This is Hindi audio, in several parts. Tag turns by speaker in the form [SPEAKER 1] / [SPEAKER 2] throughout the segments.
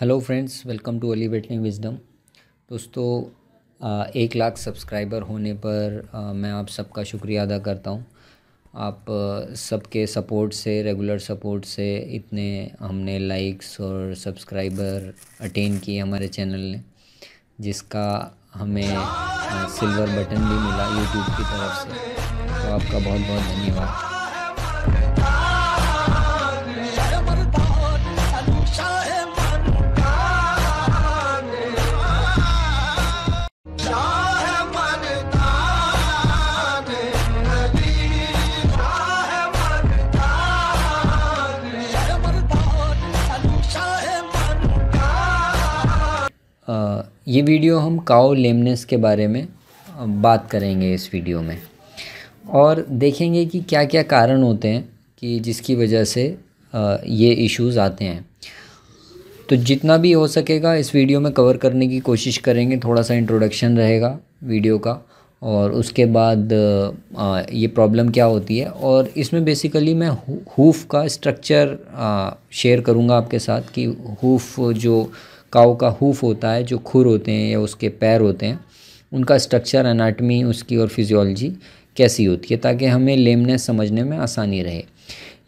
[SPEAKER 1] hello friends welcome to elevating wisdom दोस्तों एक लाख सब्सक्राइबर होने पर मैं आप सबका शुक्रिया अदा करता हूँ आप सबके सपोर्ट से रेगुलर सपोर्ट से इतने हमने लाइक्स और सब्सक्राइबर अटेन किए हमारे चैनल ने जिसका हमें सिल्वर बटन भी मिला यूट्यूब की तरफ से तो आपका बहुत बहुत धन्यवाद ये वीडियो हम काओ लेमनेस के बारे में बात करेंगे इस वीडियो में और देखेंगे कि क्या क्या कारण होते हैं कि जिसकी वजह से ये इश्यूज़ आते हैं तो जितना भी हो सकेगा इस वीडियो में कवर करने की कोशिश करेंगे थोड़ा सा इंट्रोडक्शन रहेगा वीडियो का और उसके बाद ये प्रॉब्लम क्या होती है और इसमें बेसिकली मैं हूफ का स्ट्रक्चर शेयर करूँगा आपके साथ कि हूफ जो काऊ का हूफ होता है जो खुर होते हैं या उसके पैर होते हैं उनका स्ट्रक्चर अनाटमी उसकी और फिजियोलॉजी कैसी होती है ताकि हमें लेमनेस समझने में आसानी रहे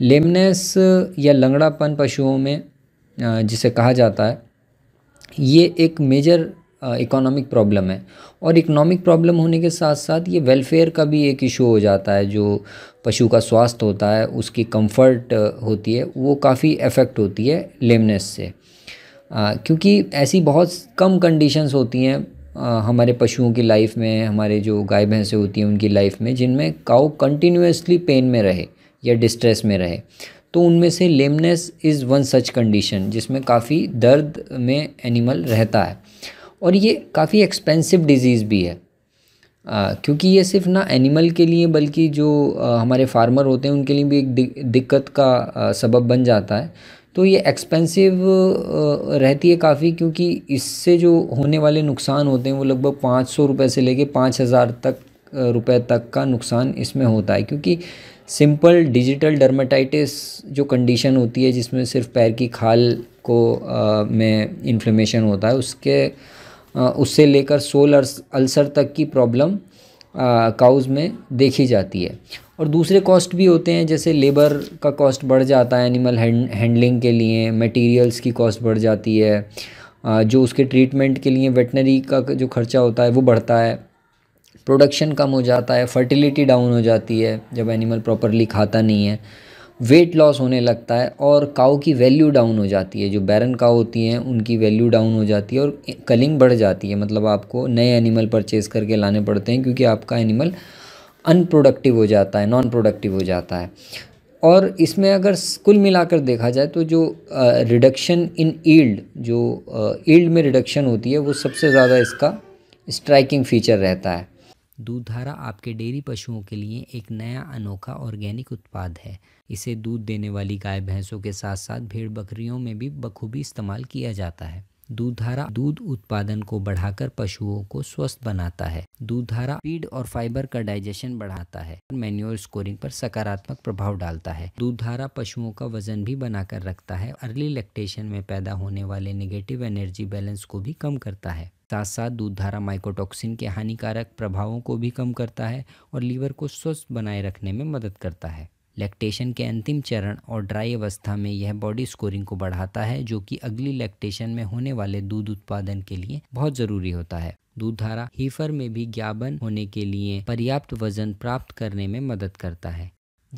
[SPEAKER 1] लेमनेस या लंगड़ापन पशुओं में जिसे कहा जाता है ये एक मेजर इकोनॉमिक प्रॉब्लम है और इकोनॉमिक प्रॉब्लम होने के साथ साथ ये वेलफेयर का भी एक इशू हो जाता है जो पशु का स्वास्थ्य होता है उसकी कंफर्ट होती है वो काफ़ी अफेक्ट होती है लेमनेस से क्योंकि ऐसी बहुत कम कंडीशंस होती हैं हमारे पशुओं की लाइफ में हमारे जो गाय भैंसें होती हैं उनकी लाइफ में जिनमें काउ कंटिन्यूसली पेन में रहे या डिस्ट्रेस में रहे तो उनमें से lameness is one such condition जिसमें काफ़ी दर्द में एनिमल रहता है और ये काफ़ी एक्सपेंसिव डिज़ीज़ भी है आ, क्योंकि ये सिर्फ ना एनिमल के लिए बल्कि जो आ, हमारे फार्मर होते हैं उनके लिए भी एक दिक्कत का आ, सबब बन जाता है तो ये एक्सपेंसिव रहती है काफ़ी क्योंकि इससे जो होने वाले नुकसान होते हैं वो लगभग पाँच सौ रुपये से लेके पाँच हज़ार तक रुपए तक का नुकसान इसमें होता है क्योंकि सिंपल डिजिटल डर्माटाइटिस जो कंडीशन होती है जिसमें सिर्फ पैर की खाल को आ, में इन्फ्लेमेशन होता है उसके आ, उससे लेकर सोल अल्सर तक की प्रॉब्लम काउज़ में देखी जाती है और दूसरे कॉस्ट भी होते हैं जैसे लेबर का कॉस्ट बढ़ जाता है एनिमल हैंडलिंग के लिए मटेरियल्स की कॉस्ट बढ़ जाती है आ, जो उसके ट्रीटमेंट के लिए वेटनरी का जो खर्चा होता है वो बढ़ता है प्रोडक्शन कम हो जाता है फर्टिलिटी डाउन हो जाती है जब एनिमल प्रॉपरली खाता नहीं है वेट लॉस होने लगता है और काओ की वैल्यू डाउन हो जाती है जो बैरन काओ होती हैं उनकी वैल्यू डाउन हो जाती है और कलिंग बढ़ जाती है मतलब आपको नए एनिमल परचेज़ करके लाने पड़ते हैं क्योंकि आपका एनिमल अनप्रोडक्टिव हो जाता है नॉन प्रोडक्टिव हो जाता है और इसमें अगर कुल मिलाकर देखा जाए तो जो रिडक्शन इन ईल्ड जो ईल्ड में रिडक्शन होती है वो सबसे ज़्यादा इसका स्ट्राइकिंग फीचर रहता है दूधधारा आपके डेयरी पशुओं के लिए एक नया अनोखा ऑर्गेनिक उत्पाद है इसे दूध देने वाली गाय भैंसों के साथ साथ भेड़ बकरियों में भी बखूबी इस्तेमाल किया जाता है दूधधारा दूध उत्पादन को बढ़ाकर पशुओं को स्वस्थ बनाता है दूधधारा फीड और फाइबर का डाइजेशन बढ़ाता है मैन्योर स्कोरिंग पर सकारात्मक प्रभाव डालता है दूधधारा पशुओं का वजन भी बनाकर रखता है अर्ली लैक्टेशन में पैदा होने वाले नेगेटिव एनर्जी बैलेंस को भी कम करता है साथ साथ दूधधारा माइकोटॉक्सिन के हानिकारक प्रभावों को भी कम करता है और लीवर को स्वस्थ बनाए रखने में मदद करता है लैक्टेशन के अंतिम चरण और ड्राई अवस्था में यह बॉडी स्कोरिंग को बढ़ाता है जो कि अगली लैक्टेशन में होने वाले दूध उत्पादन के लिए बहुत ज़रूरी होता है दूध धारा हीफर में भी ज्ञापन होने के लिए पर्याप्त वजन प्राप्त करने में मदद करता है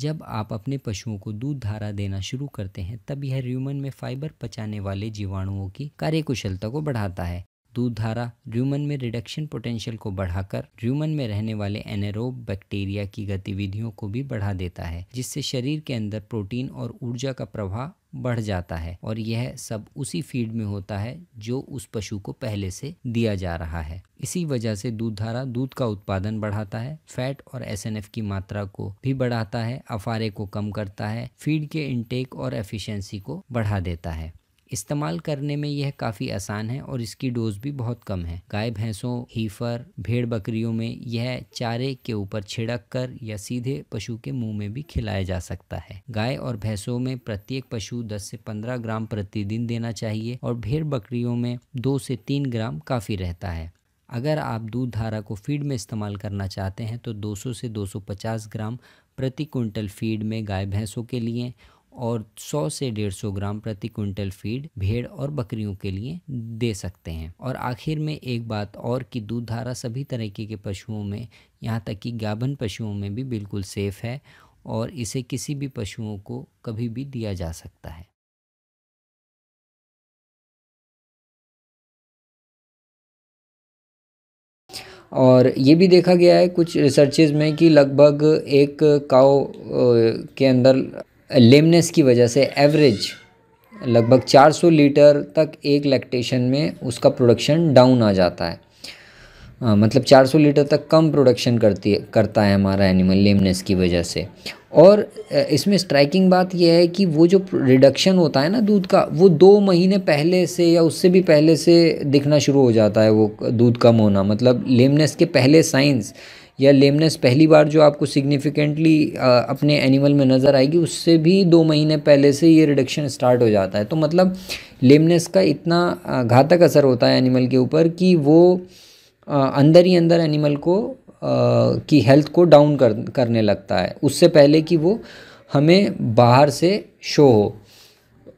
[SPEAKER 1] जब आप अपने पशुओं को दूध धारा देना शुरू करते हैं तब यह र्यूमन में फाइबर पचाने वाले जीवाणुओं की कार्यकुशलता को बढ़ाता है दूध धारा र्यूमन में रिडक्शन पोटेंशियल को बढ़ाकर र्यूमन में रहने वाले एनेरोब बैक्टीरिया की गतिविधियों को भी बढ़ा देता है जिससे शरीर के अंदर प्रोटीन और ऊर्जा का प्रवाह बढ़ जाता है और यह सब उसी फीड में होता है जो उस पशु को पहले से दिया जा रहा है इसी वजह से दूध धारा दूध का उत्पादन बढ़ाता है फैट और एसएनएफ की मात्रा को भी बढ़ाता है अफारे को कम करता है फीड के इनटेक और एफिशिएंसी को बढ़ा देता है इस्तेमाल करने में यह काफ़ी आसान है और इसकी डोज भी बहुत कम है गाय भैंसों हीफर भेड़ बकरियों में यह चारे के ऊपर छिड़क कर या सीधे पशु के मुंह में भी खिलाया जा सकता है गाय और भैंसों में प्रत्येक पशु 10 से 15 ग्राम प्रतिदिन देना चाहिए और भेड़ बकरियों में दो से तीन ग्राम काफ़ी रहता है अगर आप दूध धारा को फीड में इस्तेमाल करना चाहते हैं तो 200 से 250 ग्राम प्रति क्विंटल फीड में गाय भैंसों के लिए और 100 से 150 ग्राम प्रति क्विंटल फीड भेड़ और बकरियों के लिए दे सकते हैं और आखिर में एक बात और कि दूध धारा सभी तरीके के पशुओं में यहाँ तक कि गाभन पशुओं में भी बिल्कुल सेफ़ है और इसे किसी भी पशुओं को कभी भी दिया जा सकता है और ये भी देखा गया है कुछ रिसर्चेज में कि लगभग एक काओ के अंदर लेमनेस की वजह से एवरेज लगभग 400 लीटर तक एक लैक्टेशन में उसका प्रोडक्शन डाउन आ जाता है आ, मतलब 400 लीटर तक कम प्रोडक्शन करती करता है हमारा एनिमल लेमनेस की वजह से और इसमें स्ट्राइकिंग बात यह है कि वो जो रिडक्शन होता है ना दूध का वो दो महीने पहले से या उससे भी पहले से दिखना शुरू हो जाता है वो दूध कम होना मतलब लेमनेस के पहले साइंस या लेमनेस पहली बार जो आपको सिग्निफिकेंटली अपने एनिमल में नज़र आएगी उससे भी दो महीने पहले से ये रिडक्शन स्टार्ट हो जाता है तो मतलब लेमनेस का इतना घातक असर होता है एनिमल के ऊपर कि वो अंदर ही अंदर एनिमल को की हेल्थ को डाउन कर करने लगता है उससे पहले कि वो हमें बाहर से शो हो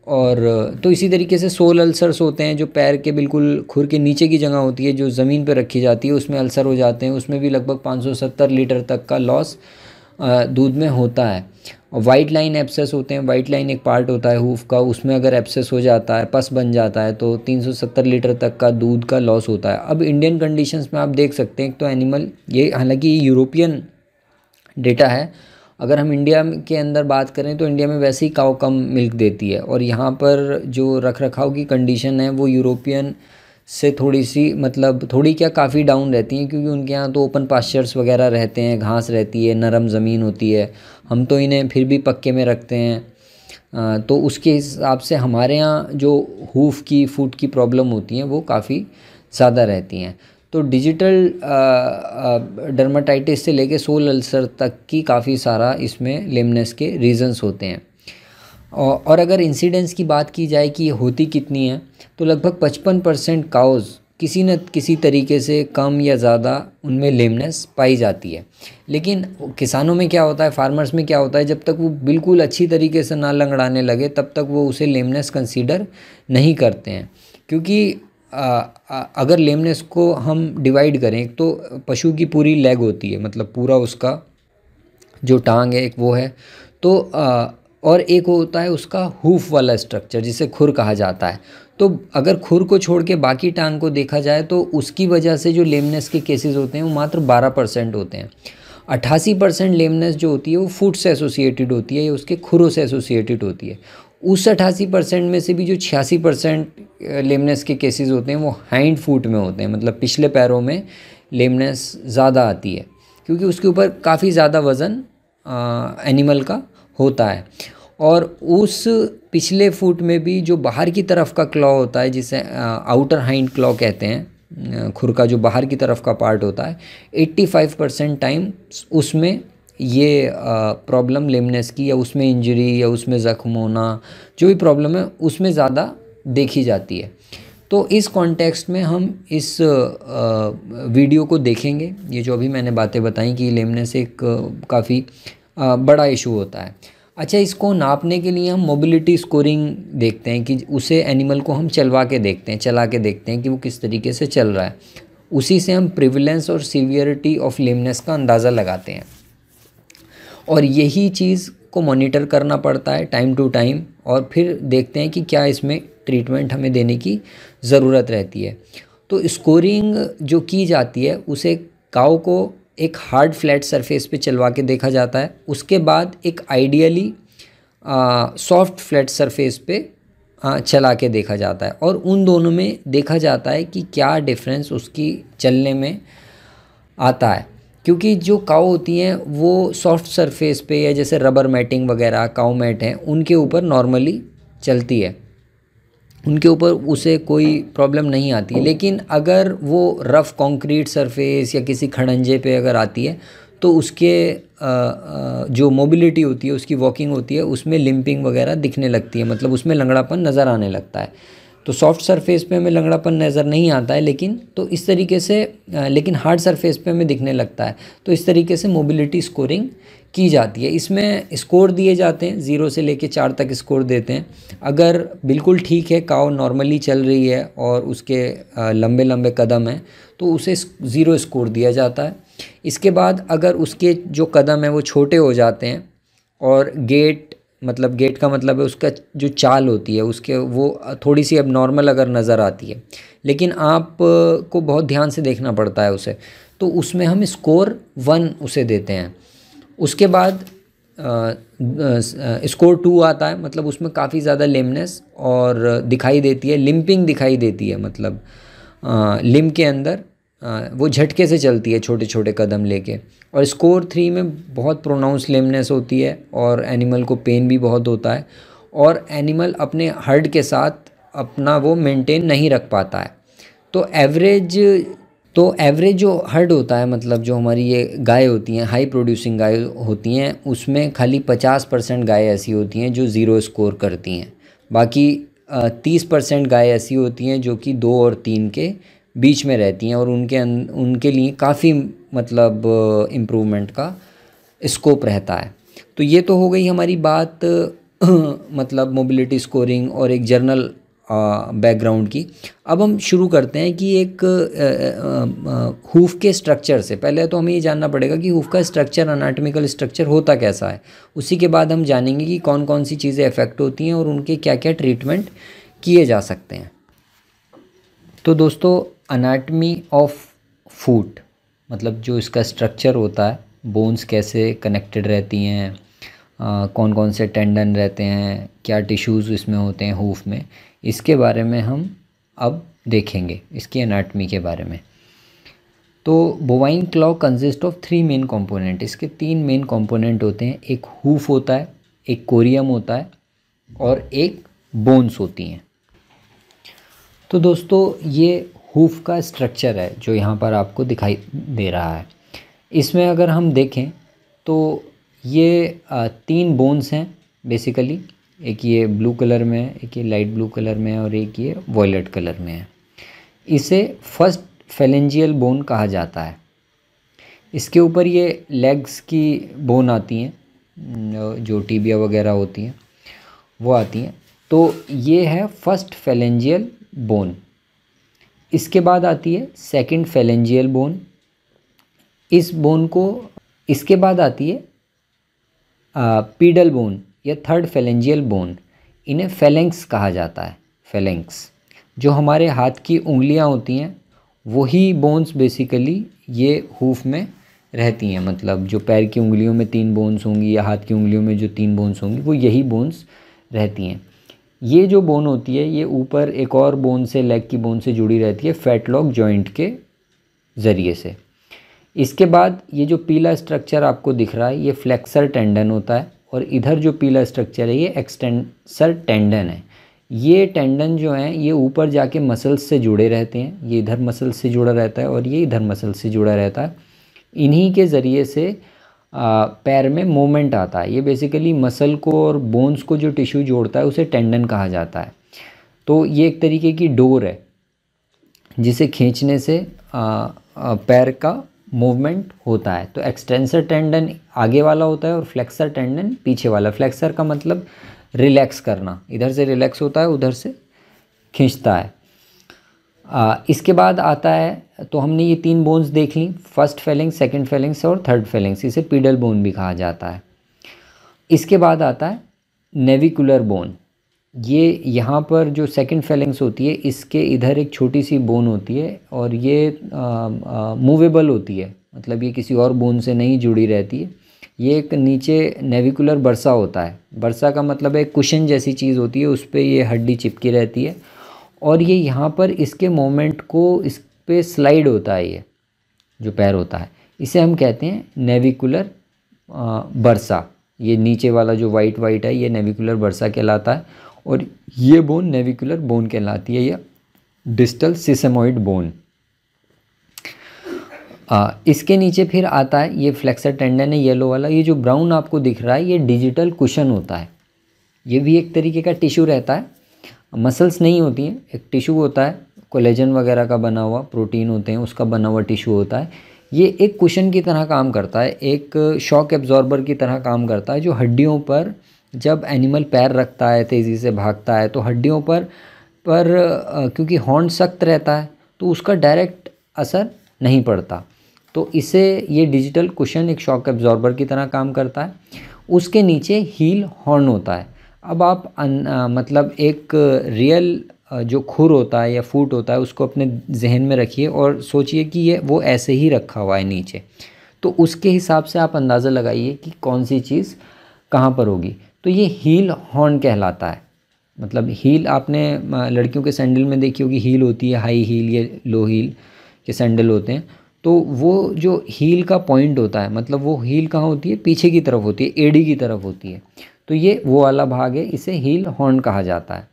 [SPEAKER 1] और तो इसी तरीके से सोल अल्सर्स होते हैं जो पैर के बिल्कुल खुर के नीचे की जगह होती है जो ज़मीन पर रखी जाती है उसमें अल्सर हो जाते हैं उसमें भी लगभग 570 लीटर तक का लॉस दूध में होता है वाइट लाइन एब्सेस होते हैं वाइट लाइन एक पार्ट होता है हूफ का उसमें अगर एब्सेस हो जाता है पस बन जाता है तो 370 लीटर तक का दूध का लॉस होता है अब इंडियन कंडीशंस में आप देख सकते हैं तो एनिमल ये हालांकि यूरोपियन डेटा है अगर हम इंडिया के अंदर बात करें तो इंडिया में वैसे ही काव कम मिल्क देती है और यहाँ पर जो रख रखाव की कंडीशन है वो यूरोपियन से थोड़ी सी मतलब थोड़ी क्या काफ़ी डाउन रहती हैं क्योंकि उनके यहाँ तो ओपन पास्चर्स वगैरह रहते हैं घास रहती है नरम ज़मीन होती है हम तो इन्हें फिर भी पक्के में रखते हैं तो उसके हिसाब से हमारे यहाँ जो हूफ की फूट की प्रॉब्लम होती हैं वो काफ़ी ज़्यादा रहती हैं तो डिजिटल डर्माटाइटिस से लेके सोल अल्सर तक की काफ़ी सारा इसमें लेमनेस के रीज़न्स होते हैं और अगर इंसिडेंस की बात की जाए कि होती कितनी है तो लगभग पचपन परसेंट काउज़ किसी न किसी तरीके से कम या ज़्यादा उनमें लेमनेस पाई जाती है लेकिन किसानों में क्या होता है फार्मर्स में क्या होता है जब तक वो बिल्कुल अच्छी तरीके से ना लंगड़ाने लगे तब तक वो उसे लेमनेस कंसीडर नहीं करते हैं क्योंकि अगर लेमनेस को हम डिवाइड करें तो पशु की पूरी लेग होती है मतलब पूरा उसका जो टांग है एक वो है तो आ, और एक होता है उसका हुफ वाला स्ट्रक्चर जिसे खुर कहा जाता है तो अगर खुर को छोड़ के बाकी टांग को देखा जाए तो उसकी वजह से जो लेमनेस के केसेस होते हैं वो मात्र 12 परसेंट होते हैं अट्ठासी परसेंट लेमनेस जो होती है वो फूड से एसोसिएटेड होती है या उसके खुरों से एसोसिएटेड होती है उस अठासी परसेंट में से भी जो छियासी परसेंट लेमनेस के केसेस होते हैं वो हैंड फूट में होते हैं मतलब पिछले पैरों में लेमनेस ज़्यादा आती है क्योंकि उसके ऊपर काफ़ी ज़्यादा वज़न एनिमल का होता है और उस पिछले फुट में भी जो बाहर की तरफ का क्लॉ होता है जिसे आउटर हाइंड क्लॉ कहते हैं खुर का जो बाहर की तरफ का पार्ट होता है 85 परसेंट टाइम उसमें ये प्रॉब्लम लेमनेस की या उसमें इंजरी या उसमें ज़ख्म होना जो भी प्रॉब्लम है उसमें ज़्यादा देखी जाती है तो इस कॉन्टेक्स्ट में हम इस वीडियो को देखेंगे ये जो अभी मैंने बातें बताई कि लेमनेस एक काफ़ी बड़ा इशू होता है अच्छा इसको नापने के लिए हम मोबिलिटी स्कोरिंग देखते हैं कि उसे एनिमल को हम चलवा के देखते हैं चला के देखते हैं कि वो किस तरीके से चल रहा है उसी से हम प्रिविलेंस और सीवियरिटी ऑफ लेमनेस का अंदाज़ा लगाते हैं और यही चीज़ को मॉनिटर करना पड़ता है टाइम टू टाइम और फिर देखते हैं कि क्या इसमें ट्रीटमेंट हमें देने की ज़रूरत रहती है तो स्कोरिंग जो की जाती है उसे काओ को एक हार्ड फ्लैट सरफेस पे चलवा के देखा जाता है उसके बाद एक आइडियली सॉफ्ट फ्लैट सरफेस पे आ, चला के देखा जाता है और उन दोनों में देखा जाता है कि क्या डिफरेंस उसकी चलने में आता है क्योंकि जो काओ होती हैं वो सॉफ्ट सरफेस पे या जैसे रबर मैटिंग वगैरह काओ मैट हैं उनके ऊपर नॉर्मली चलती है उनके ऊपर उसे कोई प्रॉब्लम नहीं आती है लेकिन अगर वो रफ़ कंक्रीट सरफेस या किसी खड़ंजे पे अगर आती है तो उसके जो मोबिलिटी होती है उसकी वॉकिंग होती है उसमें लिंपिंग वगैरह दिखने लगती है मतलब उसमें लंगड़ापन नज़र आने लगता है तो सॉफ्ट सरफेस पे हमें लंगड़ापन नज़र नहीं आता है लेकिन तो इस तरीके से लेकिन हार्ड सरफेस पे हमें दिखने लगता है तो इस तरीके से मोबिलिटी स्कोरिंग की जाती है इसमें स्कोर दिए जाते हैं ज़ीरो से लेके चार तक स्कोर देते हैं अगर बिल्कुल ठीक है काव नॉर्मली चल रही है और उसके लंबे लंबे कदम हैं तो उसे ज़ीरो स्कोर दिया जाता है इसके बाद अगर उसके जो कदम हैं वो छोटे हो जाते हैं और गेट मतलब गेट का मतलब है उसका जो चाल होती है उसके वो थोड़ी सी अब नॉर्मल अगर नज़र आती है लेकिन आप को बहुत ध्यान से देखना पड़ता है उसे तो उसमें हम स्कोर वन उसे देते हैं उसके बाद स्कोर टू आता है मतलब उसमें काफ़ी ज़्यादा लिमनेस और दिखाई देती है लिम्पिंग दिखाई देती है मतलब लिम के अंदर वो झटके से चलती है छोटे छोटे कदम लेके और स्कोर थ्री में बहुत प्रोनाउंस लेमनेस होती है और एनिमल को पेन भी बहुत होता है और एनिमल अपने हर्ड के साथ अपना वो मेंटेन नहीं रख पाता है तो एवरेज तो एवरेज जो हर्ड होता है मतलब जो हमारी ये गाय होती हैं हाई प्रोड्यूसिंग गाय होती हैं उसमें खाली पचास परसेंट गाय ऐसी होती हैं जो ज़ीरो स्कोर करती हैं बाकी तीस परसेंट गाय ऐसी होती हैं जो कि दो और तीन के बीच में रहती हैं और उनके अं, उनके लिए काफ़ी मतलब इम्प्रूवमेंट का स्कोप रहता है तो ये तो हो गई हमारी बात मतलब मोबिलिटी स्कोरिंग और एक जर्नल बैकग्राउंड की अब हम शुरू करते हैं कि एक हूफ़ के स्ट्रक्चर से पहले तो हमें ये जानना पड़ेगा कि हूफ़ का स्ट्रक्चर अनाटमिकल स्ट्रक्चर होता कैसा है उसी के बाद हम जानेंगे कि कौन कौन सी चीज़ें अफेक्ट होती हैं और उनके क्या क्या ट्रीटमेंट किए जा सकते हैं तो दोस्तों अनाटमी ऑफ फूट मतलब जो इसका स्ट्रक्चर होता है बोन्स कैसे कनेक्टेड रहती हैं कौन कौन से टेंडन रहते हैं क्या टिश्यूज़ इसमें होते हैं हूफ में इसके बारे में हम अब देखेंगे इसकी अनाटमी के बारे में तो bovine claw consist of three main component इसके तीन मेन कंपोनेंट होते हैं एक हूफ होता है एक कोरियम होता है और एक बोन्स होती हैं तो दोस्तों ये हूफ का स्ट्रक्चर है जो यहाँ पर आपको दिखाई दे रहा है इसमें अगर हम देखें तो ये तीन बोन्स हैं बेसिकली एक ये ब्लू कलर में है एक ये लाइट ब्लू कलर में है और एक ये वॉयलेट कलर में है इसे फर्स्ट फेलेंजियल बोन कहा जाता है इसके ऊपर ये लेग्स की बोन आती हैं जो टीबिया वगैरह होती हैं वो आती हैं तो ये है फर्स्ट फेलेंजियल बोन इसके बाद आती है सेकंड फेलेंजियल बोन इस बोन को इसके बाद आती है आ, पीडल बोन या थर्ड फेलेंजियल बोन इन्हें फेलेंक्स कहा जाता है फेलेंक्स जो हमारे हाथ की उंगलियां होती हैं वही बोन्स बेसिकली ये हूफ में रहती हैं मतलब जो पैर की उंगलियों में तीन बोन्स होंगी या हाथ की उंगलियों में जो तीन बोन्स होंगी वो यही बोन्स रहती हैं ये जो बोन होती है ये ऊपर एक और बोन से लेग की बोन से जुड़ी रहती है फैट लॉक जॉइंट के ज़रिए से इसके बाद ये जो पीला स्ट्रक्चर आपको दिख रहा है ये फ्लेक्सर टेंडन होता है और इधर जो पीला स्ट्रक्चर है ये एक्सटेंसर टेंडन है ये टेंडन जो हैं ये ऊपर जाके मसल्स से जुड़े रहते हैं ये इधर मसल्स से जुड़ा रहता है और ये इधर मसल से जुड़ा रहता है इन्हीं के ज़रिए से पैर में मोमेंट आता है ये बेसिकली मसल को और बोन्स को जो टिश्यू जोड़ता है उसे टेंडन कहा जाता है तो ये एक तरीके की डोर है जिसे खींचने से पैर का मूवमेंट होता है तो एक्सटेंसर टेंडन आगे वाला होता है और फ्लेक्सर टेंडन पीछे वाला फ्लेक्सर का मतलब रिलैक्स करना इधर से रिलैक्स होता है उधर से खींचता है आ, इसके बाद आता है तो हमने ये तीन बोन्स देख ली फर्स्ट फेलिंग्स सेकंड फेलिंग्स और थर्ड फेलिंग्स इसे पीडल बोन भी कहा जाता है इसके बाद आता है नेविकुलर बोन ये यहाँ पर जो सेकंड फेलिंग्स होती है इसके इधर एक छोटी सी बोन होती है और ये मूवेबल होती है मतलब ये किसी और बोन से नहीं जुड़ी रहती है ये एक नीचे नेविकुलर बरसा होता है बरसा का मतलब एक कुशन जैसी चीज़ होती है उस पर ये हड्डी चिपकी रहती है और ये यहाँ पर इसके मोमेंट को इस पर स्लाइड होता है ये जो पैर होता है इसे हम कहते हैं नेविकुलर बरसा ये नीचे वाला जो वाइट वाइट है ये नेविकुलर बरसा कहलाता है और ये बोन नेविकुलर बोन कहलाती है यह डिस्टल सिसमोइड बोन आ, इसके नीचे फिर आता है ये फ्लेक्सर टेंडन है येलो वाला ये जो ब्राउन आपको दिख रहा है ये डिजिटल कुशन होता है ये भी एक तरीके का टिश्यू रहता है मसल्स नहीं होती हैं एक टिशू होता है कोलेजन वगैरह का बना हुआ प्रोटीन होते हैं उसका बना हुआ टिशू होता है ये एक कुशन की तरह काम करता है एक शॉक एब्जॉर्बर की तरह काम करता है जो हड्डियों पर जब एनिमल पैर रखता है तेज़ी से भागता है तो हड्डियों पर पर क्योंकि हॉर्न सख्त रहता है तो उसका डायरेक्ट असर नहीं पड़ता तो इसे ये डिजिटल कुशन एक शॉक एब्जॉर्बर की तरह काम करता है उसके नीचे हील हॉर्न होता है अब आप अन, आ, मतलब एक रियल जो खुर होता है या फूट होता है उसको अपने जहन में रखिए और सोचिए कि ये वो ऐसे ही रखा हुआ है नीचे तो उसके हिसाब से आप अंदाज़ा लगाइए कि कौन सी चीज़ कहाँ पर होगी तो ये हील हॉर्न कहलाता है मतलब हील आपने लड़कियों के सैंडल में देखी होगी हील होती है हाई हील या लो हील के सैंडल होते हैं तो वो जो हील का पॉइंट होता है मतलब वो हील कहाँ होती है पीछे की तरफ होती है एडी की तरफ होती है तो ये वो वाला भाग है इसे हील हॉर्न कहा जाता है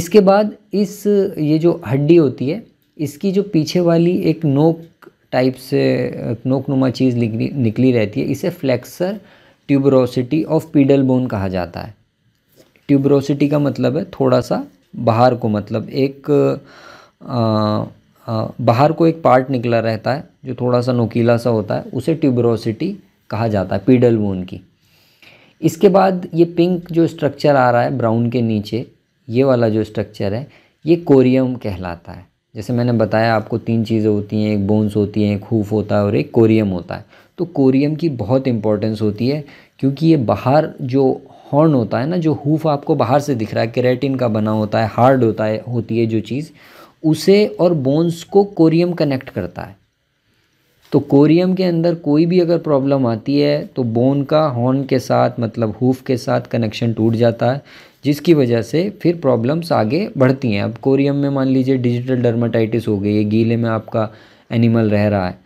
[SPEAKER 1] इसके बाद इस ये जो हड्डी होती है इसकी जो पीछे वाली एक नोक टाइप से नोक नुमा चीज़ निकली निकली रहती है इसे flexor tuberosity of pedal bone कहा जाता है ट्यूबरोसिटी का मतलब है थोड़ा सा बाहर को मतलब एक बाहर को एक पार्ट निकला रहता है जो थोड़ा सा नोकीला सा होता है उसे ट्यूबरोसिटी कहा जाता है पीडल बोन की इसके बाद ये पिंक जो स्ट्रक्चर आ रहा है ब्राउन के नीचे ये वाला जो स्ट्रक्चर है ये कोरियम कहलाता है जैसे मैंने बताया आपको तीन चीज़ें होती हैं एक बोन्स होती हैं एक हूफ होता है और एक कोरियम होता है तो कोरियम की बहुत इंपॉर्टेंस होती है क्योंकि ये बाहर जो हॉर्न होता है ना जो हूफ आपको बाहर से दिख रहा है केरेटिन का बना होता है हार्ड होता है होती है जो चीज़ उसे और बोन्स को कोरियम कनेक्ट करता है तो कोरियम के अंदर कोई भी अगर प्रॉब्लम आती है तो बोन का हॉर्न के साथ मतलब हूफ के साथ कनेक्शन टूट जाता है जिसकी वजह से फिर प्रॉब्लम्स आगे बढ़ती हैं अब कोरियम में मान लीजिए डिजिटल डर्माटाइटिस हो गई है गीले में आपका एनिमल रह रहा है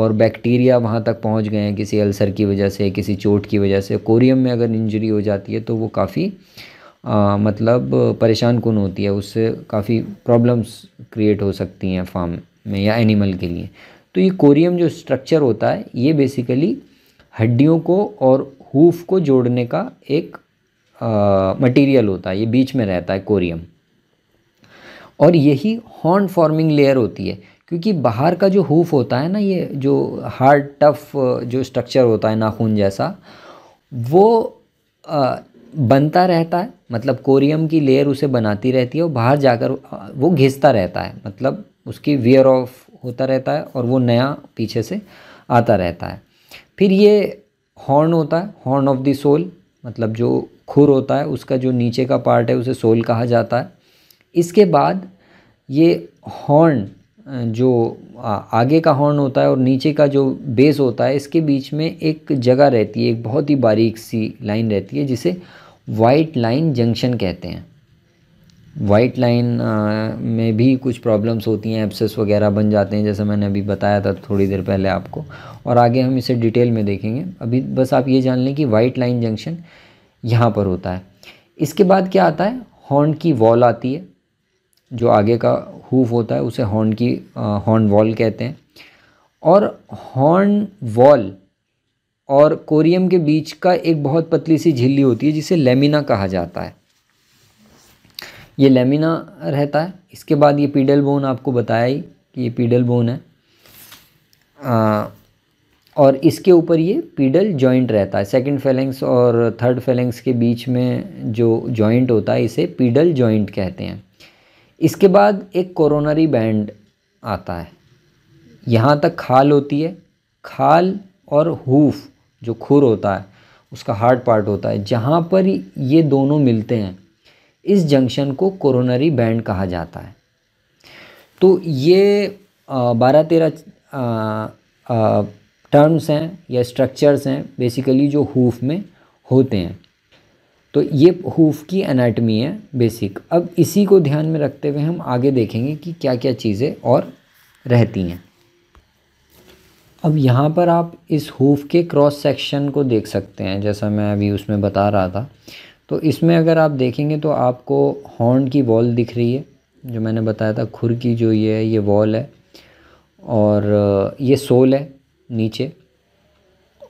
[SPEAKER 1] और बैक्टीरिया वहाँ तक पहुँच गए हैं किसी अल्सर की वजह से किसी चोट की वजह से कोरियम में अगर इंजरी हो जाती है तो वो काफ़ी मतलब परेशान कौन होती है उससे काफ़ी प्रॉब्लम्स क्रिएट हो सकती हैं फार्म में या एनिमल के लिए तो ये कोरियम जो स्ट्रक्चर होता है ये बेसिकली हड्डियों को और हूफ को जोड़ने का एक मटेरियल होता है ये बीच में रहता है कोरियम और यही हॉर्न फॉर्मिंग लेयर होती है क्योंकि बाहर का जो हूफ होता है ना ये जो हार्ड टफ जो स्ट्रक्चर होता है नाखून जैसा वो आ, बनता रहता है मतलब कोरियम की लेयर उसे बनाती रहती है और बाहर जाकर वो घिसता रहता है मतलब उसकी वियर ऑफ होता रहता है और वो नया पीछे से आता रहता है फिर ये हॉर्न होता है हॉर्न ऑफ द सोल मतलब जो खुर होता है उसका जो नीचे का पार्ट है उसे सोल कहा जाता है इसके बाद ये हॉर्न जो आगे का हॉर्न होता है और नीचे का जो बेस होता है इसके बीच में एक जगह रहती है एक बहुत ही बारीक सी लाइन रहती है जिसे वाइट लाइन जंक्शन कहते हैं वाइट लाइन uh, में भी कुछ प्रॉब्लम्स होती हैं एप्सेस वगैरह बन जाते हैं जैसे मैंने अभी बताया था थोड़ी देर पहले आपको और आगे हम इसे डिटेल में देखेंगे अभी बस आप ये जान लें कि वाइट लाइन जंक्शन यहाँ पर होता है इसके बाद क्या आता है हॉर्न की वॉल आती है जो आगे का हूफ होता है उसे हॉर्न की हॉर्न uh, वॉल कहते हैं और हॉर्न वॉल और कोरियम के बीच का एक बहुत पतली सी झिल्ली होती है जिसे लेमिना कहा जाता है ये लेमिना रहता है इसके बाद ये पीडल बोन आपको बताया ही कि ये पीडल बोन है आ, और इसके ऊपर ये पीडल जॉइंट रहता है सेकंड फेलेंग्स और थर्ड फेलेंग्स के बीच में जो जॉइंट होता है इसे पीडल जॉइंट कहते हैं इसके बाद एक कोरोनरी बैंड आता है यहाँ तक खाल होती है खाल और हूफ जो खुर होता है उसका हार्ड पार्ट होता है जहाँ पर ये दोनों मिलते हैं इस जंक्शन को कोरोनरी बैंड कहा जाता है तो ये बारह तेरह टर्म्स हैं या स्ट्रक्चर्स हैं बेसिकली जो हूफ में होते हैं तो ये हूफ की एनाटमी है बेसिक अब इसी को ध्यान में रखते हुए हम आगे देखेंगे कि क्या क्या चीज़ें और रहती हैं अब यहाँ पर आप इस हूफ के क्रॉस सेक्शन को देख सकते हैं जैसा मैं अभी उसमें बता रहा था तो इसमें अगर आप देखेंगे तो आपको हॉर्न की वॉल दिख रही है जो मैंने बताया था खुर की जो ये है ये वॉल है और ये सोल है नीचे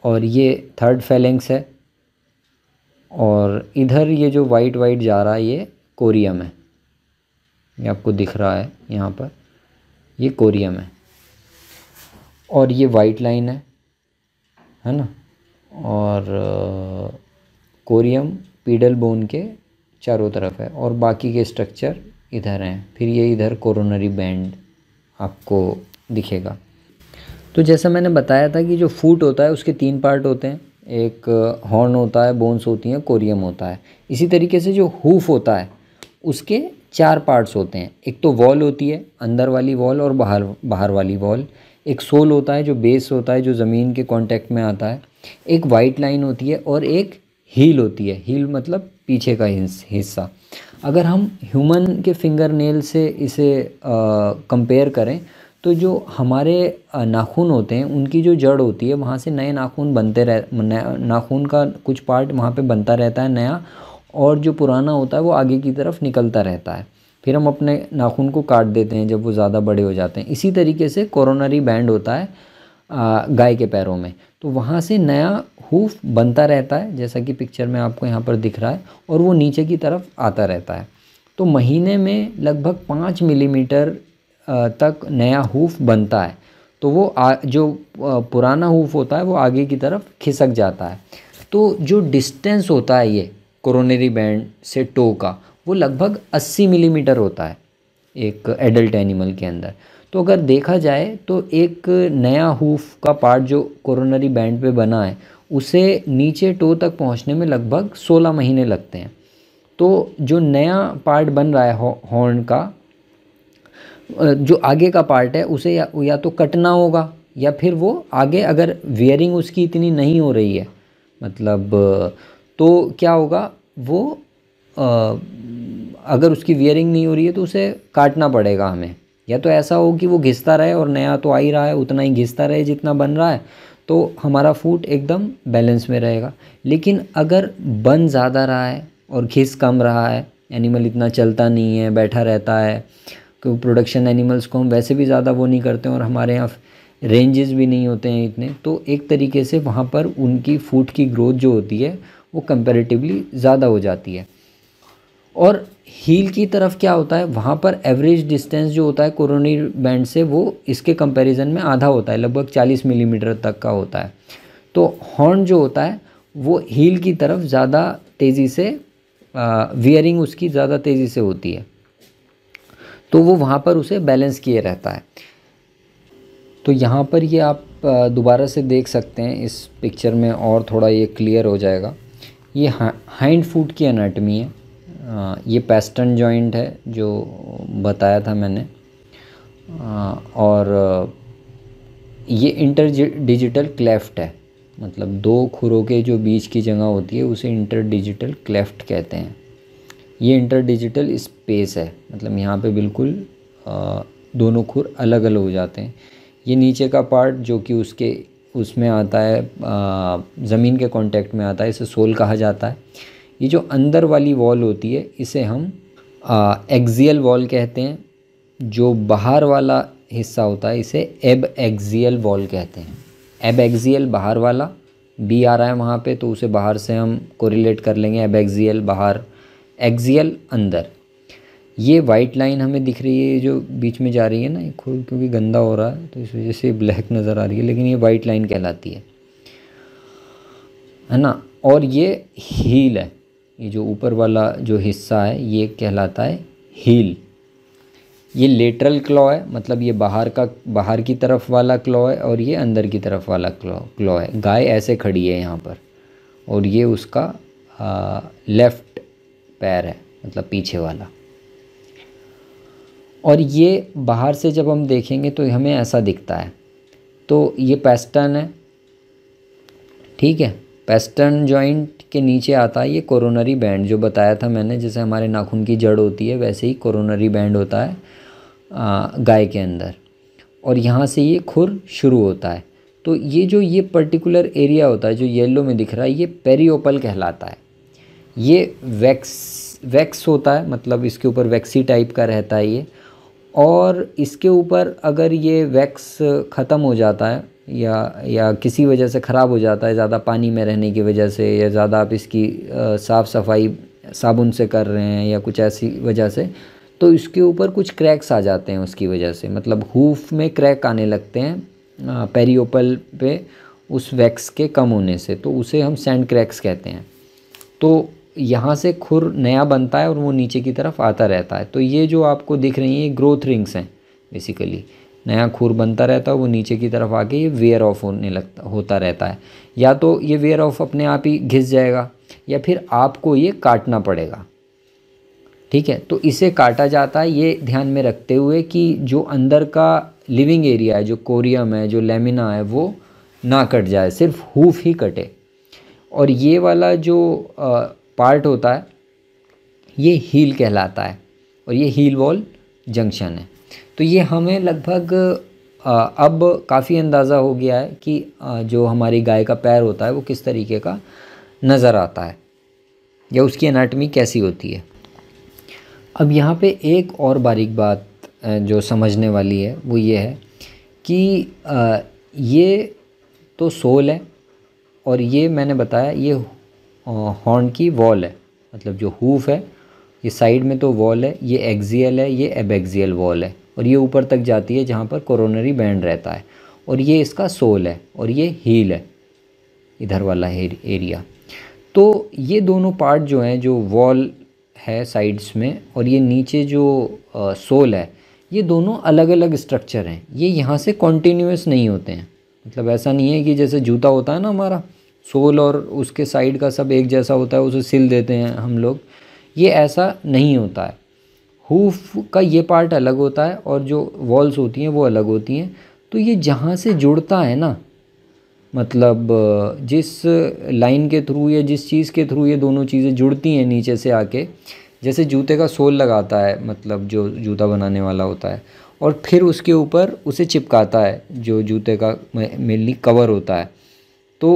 [SPEAKER 1] और ये थर्ड फैलेंक्स है और इधर ये जो वाइट वाइट जा रहा है ये कोरियम है ये आपको दिख रहा है यहाँ पर ये कोरियम है और ये वाइट लाइन है है ना और कोरियम पीडल बोन के चारों तरफ है और बाकी के स्ट्रक्चर इधर हैं फिर ये इधर कोरोनरी बैंड आपको दिखेगा तो जैसा मैंने बताया था कि जो फूट होता है उसके तीन पार्ट होते हैं एक हॉर्न होता है बोन्स होती हैं कोरियम होता है इसी तरीके से जो हूफ होता है उसके चार पार्ट्स होते हैं एक तो वॉल होती है अंदर वाली वॉल और बाहर बाहर वाली वॉल एक सोल होता है जो बेस होता है जो ज़मीन के कांटेक्ट में आता है एक वाइट लाइन होती है और एक हील होती है हील मतलब पीछे का हिस्सा अगर हम ह्यूमन के फिंगर नेल से इसे कंपेयर करें तो जो हमारे नाखून होते हैं उनकी जो जड़ होती है वहाँ से नए नाखून बनते रह नाखून का कुछ पार्ट वहाँ पे बनता रहता है नया और जो पुराना होता है वो आगे की तरफ निकलता रहता है फिर हम अपने नाखून को काट देते हैं जब वो ज़्यादा बड़े हो जाते हैं इसी तरीके से कोरोनरी बैंड होता है गाय के पैरों में तो वहाँ से नया हूफ बनता रहता है जैसा कि पिक्चर में आपको यहाँ पर दिख रहा है और वो नीचे की तरफ आता रहता है तो महीने में लगभग पाँच मिलीमीटर तक नया हूफ बनता है तो वो आ, जो पुराना हूफ होता है वो आगे की तरफ खिसक जाता है तो जो डिस्टेंस होता है ये कोरोनरी बैंड से टो का वो लगभग 80 मिलीमीटर होता है एक एडल्ट एनिमल के अंदर तो अगर देखा जाए तो एक नया हूफ का पार्ट जो कोरोनरी बैंड पे बना है उसे नीचे टो तक पहुंचने में लगभग 16 महीने लगते हैं तो जो नया पार्ट बन रहा है हॉर्न का जो आगे का पार्ट है उसे या, या तो कटना होगा या फिर वो आगे अगर वियरिंग उसकी इतनी नहीं हो रही है मतलब तो क्या होगा वो आ, अगर उसकी वियरिंग नहीं हो रही है तो उसे काटना पड़ेगा हमें या तो ऐसा हो कि वो घिसता रहे और नया तो आ ही रहा है उतना ही घिसता रहे जितना बन रहा है तो हमारा फूट एकदम बैलेंस में रहेगा लेकिन अगर बन ज़्यादा रहा है और घिस कम रहा है एनिमल इतना चलता नहीं है बैठा रहता है क्यों प्रोडक्शन एनिमल्स को हम वैसे भी ज़्यादा वो नहीं करते और हमारे यहाँ रेंजेस भी नहीं होते हैं इतने तो एक तरीके से वहाँ पर उनकी फूड की ग्रोथ जो होती है वो कंपेरेटिवली ज़्यादा हो जाती है और हील की तरफ क्या होता है वहाँ पर एवरेज डिस्टेंस जो होता है कोरोनी बैंड से वो इसके कंपैरिजन में आधा होता है लगभग 40 मिलीमीटर तक का होता है तो हॉर्न जो होता है वो हील की तरफ ज़्यादा तेज़ी से वियरिंग उसकी ज़्यादा तेज़ी से होती है तो वो वहाँ पर उसे बैलेंस किए रहता है तो यहाँ पर ये आप दोबारा से देख सकते हैं इस पिक्चर में और थोड़ा ये क्लियर हो जाएगा ये हाइंड फूट की एनाटमी है ये पेस्टर्न जॉइंट है जो बताया था मैंने और ये इंटर डिजिटल क्लेफ्ट है मतलब दो खुरों के जो बीच की जगह होती है उसे इंटर डिजिटल क्लेफ्ट कहते हैं ये इंटर डिजिटल स्पेस है मतलब यहाँ पे बिल्कुल दोनों खुर अलग अलग हो जाते हैं ये नीचे का पार्ट जो कि उसके उसमें आता है ज़मीन के कांटेक्ट में आता है इसे सोल कहा जाता है ये जो अंदर वाली वॉल होती है इसे हम एक्जियल वॉल कहते हैं जो बाहर वाला हिस्सा होता है इसे एब एक्जियल वॉल कहते हैं एब एक्जियल बाहर वाला बी आ रहा है वहाँ पे तो उसे बाहर से हम कोरिलेट कर लेंगे एब एक्जियल बाहर एक्जियल अंदर ये वाइट लाइन हमें दिख रही है जो बीच में जा रही है ना क्योंकि गंदा हो रहा है तो इस वजह से ब्लैक नज़र आ रही है लेकिन ये वाइट लाइन कहलाती है है ना और ये हील है ये जो ऊपर वाला जो हिस्सा है ये कहलाता है हील ये लेटरल क्लॉ है मतलब ये बाहर का बाहर की तरफ वाला क्लॉ है और ये अंदर की तरफ वाला क्लॉ क्लॉ है गाय ऐसे खड़ी है यहाँ पर और ये उसका आ, लेफ्ट पैर है मतलब पीछे वाला और ये बाहर से जब हम देखेंगे तो हमें ऐसा दिखता है तो ये पेस्टन है ठीक है पेस्टर्न जॉइंट के नीचे आता है ये कोरोनरी बैंड जो बताया था मैंने जैसे हमारे नाखून की जड़ होती है वैसे ही कोरोनरी बैंड होता है गाय के अंदर और यहाँ से ये खुर शुरू होता है तो ये जो ये पर्टिकुलर एरिया होता है जो येलो में दिख रहा है ये पेरियोपल कहलाता है ये वैक्स वैक्स होता है मतलब इसके ऊपर वैक्सी टाइप का रहता है ये और इसके ऊपर अगर ये वैक्स ख़त्म हो जाता है या या किसी वजह से ख़राब हो जाता है ज़्यादा पानी में रहने की वजह से या ज़्यादा आप इसकी साफ़ सफाई साबुन से कर रहे हैं या कुछ ऐसी वजह से तो इसके ऊपर कुछ क्रैक्स आ जाते हैं उसकी वजह से मतलब हूफ में क्रैक आने लगते हैं पेरीओपल पे उस वैक्स के कम होने से तो उसे हम सैंड क्रैक्स कहते हैं तो यहाँ से खुर नया बनता है और वो नीचे की तरफ आता रहता है तो ये जो आपको दिख रही हैं ग्रोथ रिंग्स हैं बेसिकली नया खूर बनता रहता है वो नीचे की तरफ आके ये वेयर ऑफ होने लगता होता रहता है या तो ये वेयर ऑफ अपने आप ही घिस जाएगा या फिर आपको ये काटना पड़ेगा ठीक है तो इसे काटा जाता है ये ध्यान में रखते हुए कि जो अंदर का लिविंग एरिया है जो कोरियम है जो लेमिना है वो ना कट जाए सिर्फ हूफ ही कटे और ये वाला जो आ, पार्ट होता है ये हील कहलाता है और ये हील वॉल जंक्शन है तो ये हमें लगभग अब काफ़ी अंदाज़ा हो गया है कि जो हमारी गाय का पैर होता है वो किस तरीके का नज़र आता है या उसकी एनाटमी कैसी होती है अब यहाँ पे एक और बारीक बात जो समझने वाली है वो ये है कि ये तो सोल है और ये मैंने बताया ये हॉर्न की वॉल है मतलब जो हूफ है ये साइड में तो वॉल है ये एक्जियल है ये एक्जियल वॉल है और ये ऊपर तक जाती है जहाँ पर कोरोनरी बैंड रहता है और ये इसका सोल है और ये हील है इधर वाला एरिया तो ये दोनों पार्ट जो हैं जो वॉल है साइड्स में और ये नीचे जो आ, सोल है ये दोनों अलग अलग स्ट्रक्चर हैं ये यहाँ से कॉन्टीन्यूस नहीं होते हैं मतलब ऐसा नहीं है कि जैसे जूता होता है ना हमारा सोल और उसके साइड का सब एक जैसा होता है उसे सिल देते हैं हम लोग ये ऐसा नहीं होता है हूफ का ये पार्ट अलग होता है और जो वॉल्स होती हैं वो अलग होती हैं तो ये जहाँ से जुड़ता है ना मतलब जिस लाइन के थ्रू या जिस चीज़ के थ्रू ये दोनों चीज़ें जुड़ती हैं नीचे से आके जैसे जूते का सोल लगाता है मतलब जो जूता बनाने वाला होता है और फिर उसके ऊपर उसे चिपकाता है जो जूते का मेनली कवर होता है तो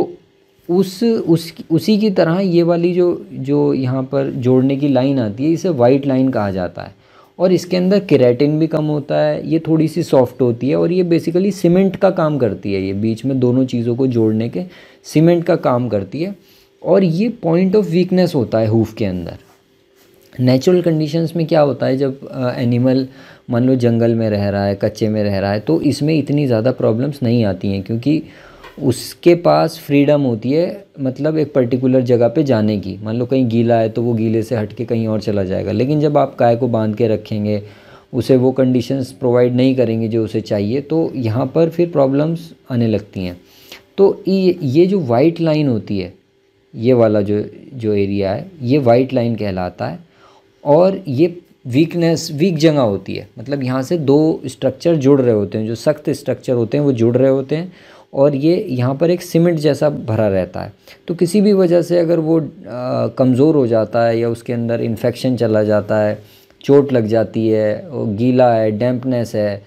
[SPEAKER 1] उस उस उसी की तरह ये वाली जो जो यहाँ पर जोड़ने की लाइन आती है इसे वाइट लाइन कहा जाता है और इसके अंदर केराटिन भी कम होता है ये थोड़ी सी सॉफ्ट होती है और ये बेसिकली सीमेंट का काम करती है ये बीच में दोनों चीज़ों को जोड़ने के सीमेंट का काम करती है और ये पॉइंट ऑफ वीकनेस होता है हूफ के अंदर नेचुरल कंडीशंस में क्या होता है जब एनिमल मान लो जंगल में रह रहा है कच्चे में रह रहा है तो इसमें इतनी ज़्यादा प्रॉब्लम्स नहीं आती हैं क्योंकि उसके पास फ्रीडम होती है मतलब एक पर्टिकुलर जगह पे जाने की मान लो कहीं गीला है तो वो गीले से हट के कहीं और चला जाएगा लेकिन जब आप गाय को बांध के रखेंगे उसे वो कंडीशंस प्रोवाइड नहीं करेंगे जो उसे चाहिए तो यहाँ पर फिर प्रॉब्लम्स आने लगती हैं तो ये ये जो वाइट लाइन होती है ये वाला जो जो एरिया है ये वाइट लाइन कहलाता है और ये वीकनेस वीक जगह होती है मतलब यहाँ से दो स्ट्रक्चर जुड़ रहे होते हैं जो सख्त स्ट्रक्चर होते हैं वो जुड़ रहे होते हैं और ये यहाँ पर एक सीमेंट जैसा भरा रहता है तो किसी भी वजह से अगर वो कमज़ोर हो जाता है या उसके अंदर इन्फेक्शन चला जाता है चोट लग जाती है गीला है डैम्पनेस है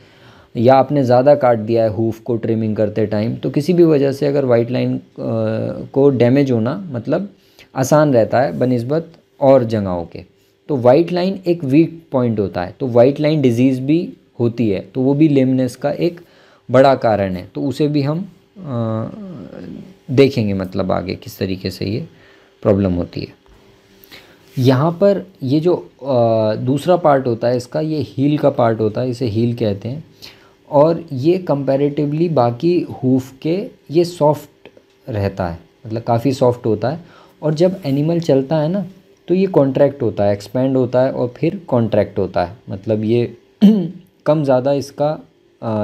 [SPEAKER 1] या आपने ज़्यादा काट दिया है हूफ को ट्रिमिंग करते टाइम तो किसी भी वजह से अगर वाइट लाइन को डैमेज होना मतलब आसान रहता है बनस्बत और जगहों के तो वाइट लाइन एक वीक पॉइंट होता है तो वाइट लाइन डिजीज़ भी होती है तो वो भी लेमनेस का एक बड़ा कारण है तो उसे भी हम देखेंगे मतलब आगे किस तरीके से ये प्रॉब्लम होती है यहाँ पर ये जो आ, दूसरा पार्ट होता है इसका ये हील का पार्ट होता है इसे हील कहते हैं और ये कंपैरेटिवली बाकी हूफ के ये सॉफ्ट रहता है मतलब काफ़ी सॉफ्ट होता है और जब एनिमल चलता है ना तो ये कॉन्ट्रैक्ट होता है एक्सपेंड होता है और फिर कॉन्ट्रैक्ट होता है मतलब ये कम ज़्यादा इसका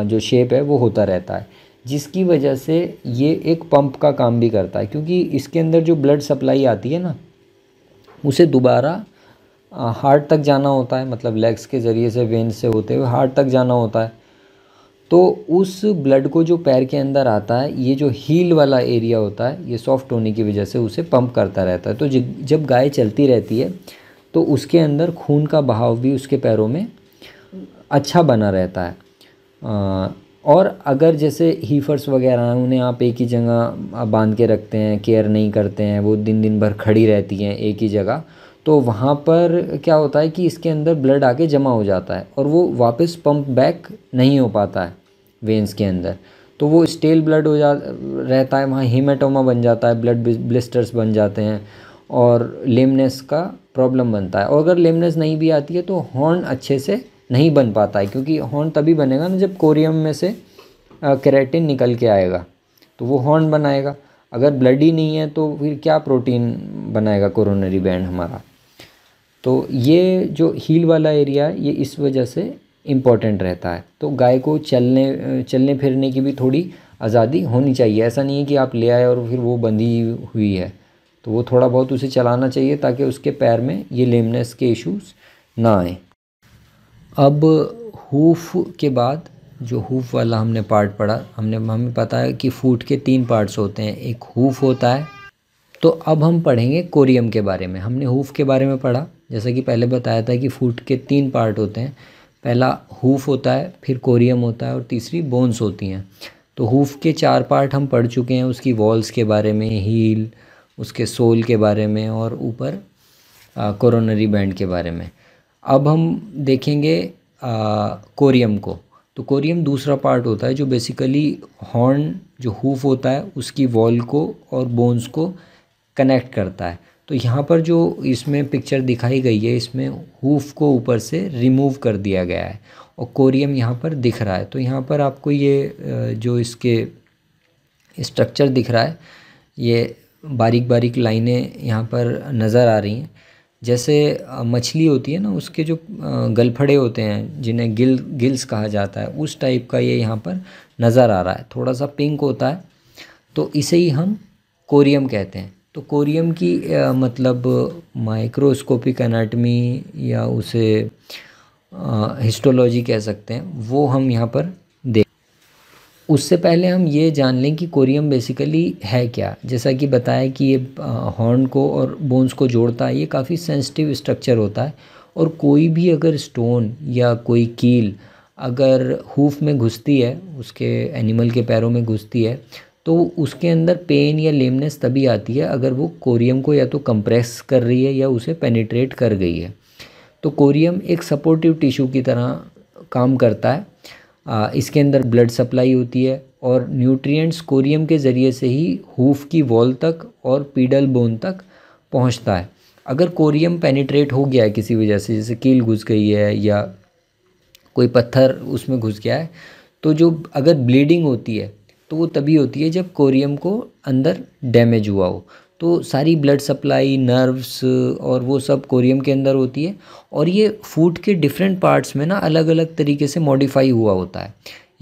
[SPEAKER 1] जो शेप है वो होता रहता है जिसकी वजह से ये एक पंप का काम भी करता है क्योंकि इसके अंदर जो ब्लड सप्लाई आती है ना उसे दोबारा हार्ट तक जाना होता है मतलब लेग्स के ज़रिए से वेन से होते हुए हार्ट तक जाना होता है तो उस ब्लड को जो पैर के अंदर आता है ये जो हील वाला एरिया होता है ये सॉफ्ट होने की वजह से उसे पंप करता रहता है तो जब गाय चलती रहती है तो उसके अंदर खून का बहाव भी उसके पैरों में अच्छा बना रहता है और अगर जैसे हीफर्स वगैरह हैं उन्हें आप एक ही जगह बांध के रखते हैं केयर नहीं करते हैं वो दिन दिन भर खड़ी रहती हैं एक ही जगह तो वहाँ पर क्या होता है कि इसके अंदर ब्लड आके जमा हो जाता है और वो वापस पम्प बैक नहीं हो पाता है वेंस के अंदर तो वो स्टेल ब्लड हो जा रहता है वहाँ हीमेटोमा बन जाता है ब्लड ब्लिस्टर्स बन जाते हैं और लेमनेस का प्रॉब्लम बनता है और अगर लेमनेस नहीं भी आती है तो हॉर्न अच्छे से नहीं बन पाता है क्योंकि हॉर्न तभी बनेगा ना जब कोरियम में से कैरेटिन निकल के आएगा तो वो हॉर्न बनाएगा अगर ब्लड ही नहीं है तो फिर क्या प्रोटीन बनाएगा कोरोनरी बैंड हमारा तो ये जो हील वाला एरिया है ये इस वजह से इम्पॉर्टेंट रहता है तो गाय को चलने चलने फिरने की भी थोड़ी आज़ादी होनी चाहिए ऐसा नहीं है कि आप ले आए और फिर वो बंधी हुई है तो वो थोड़ा बहुत उसे चलाना चाहिए ताकि उसके पैर में ये लेमनेस के इश्यूज़ ना आएँ अब हुफ के बाद जो हुफ वाला हमने पार्ट पढ़ा हमने हमें पता है कि फूट के तीन पार्ट्स होते हैं एक हुफ होता है तो अब हम पढ़ेंगे कोरियम के बारे में हमने हुफ के बारे में पढ़ा जैसा कि पहले बताया था कि फूट के तीन पार्ट होते हैं पहला हुफ होता है फिर कोरियम होता है और तीसरी बोन्स होती हैं तो हुफ के चार पार्ट हम पढ़ चुके हैं उसकी वॉल्स के बारे में हील उसके सोल के बारे में और ऊपर कोरोनरी बैंड के बारे में अब हम देखेंगे कोरियम को तो कोरियम दूसरा पार्ट होता है जो बेसिकली हॉर्न जो हूफ होता है उसकी वॉल को और बोन्स को कनेक्ट करता है तो यहाँ पर जो इसमें पिक्चर दिखाई गई है इसमें हुफ को ऊपर से रिमूव कर दिया गया है और कोरियम यहाँ पर दिख रहा है तो यहाँ पर आपको ये जो इसके स्ट्रक्चर दिख रहा है ये बारीक बारीक लाइनें यहाँ पर नज़र आ रही हैं जैसे मछली होती है ना उसके जो गलफड़े होते हैं जिन्हें गिल गिल्स कहा जाता है उस टाइप का ये यहाँ पर नज़र आ रहा है थोड़ा सा पिंक होता है तो इसे ही हम कोरियम कहते हैं तो कोरियम की आ, मतलब माइक्रोस्कोपिक एनाटमी या उसे हिस्टोलॉजी कह सकते हैं वो हम यहाँ पर उससे पहले हम ये जान लें कि कोरियम बेसिकली है क्या जैसा कि बताया कि ये हॉर्न को और बोन्स को जोड़ता है ये काफ़ी सेंसिटिव स्ट्रक्चर होता है और कोई भी अगर स्टोन या कोई कील अगर हूफ में घुसती है उसके एनिमल के पैरों में घुसती है तो उसके अंदर पेन या लेमनेस तभी आती है अगर वो कोरियम को या तो कंप्रेस कर रही है या उसे पेनिट्रेट कर गई है तो कोरियम एक सपोर्टिव टिश्यू की तरह काम करता है इसके अंदर ब्लड सप्लाई होती है और न्यूट्रिएंट्स कोरियम के ज़रिए से ही हूफ की वॉल तक और पीडल बोन तक पहुंचता है अगर कोरियम पेनिट्रेट हो गया है किसी वजह से जैसे कील घुस गई है या कोई पत्थर उसमें घुस गया है तो जो अगर ब्लीडिंग होती है तो वो तभी होती है जब कोरियम को अंदर डैमेज हुआ हो तो सारी ब्लड सप्लाई नर्व्स और वो सब कोरियम के अंदर होती है और ये फूड के डिफरेंट पार्ट्स में ना अलग अलग तरीके से मॉडिफाई हुआ होता है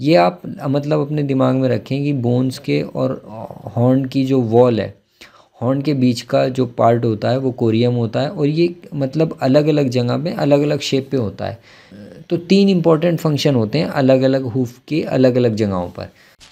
[SPEAKER 1] ये आप मतलब अपने दिमाग में रखें कि बोन्स के और हॉर्न की जो वॉल है हॉर्न के बीच का जो पार्ट होता है वो कोरियम होता है और ये मतलब अलग अलग जगह में अलग अलग शेप पे होता है तो तीन इम्पॉर्टेंट फंक्शन होते हैं अलग अलग हुफ के अलग अलग जगहों पर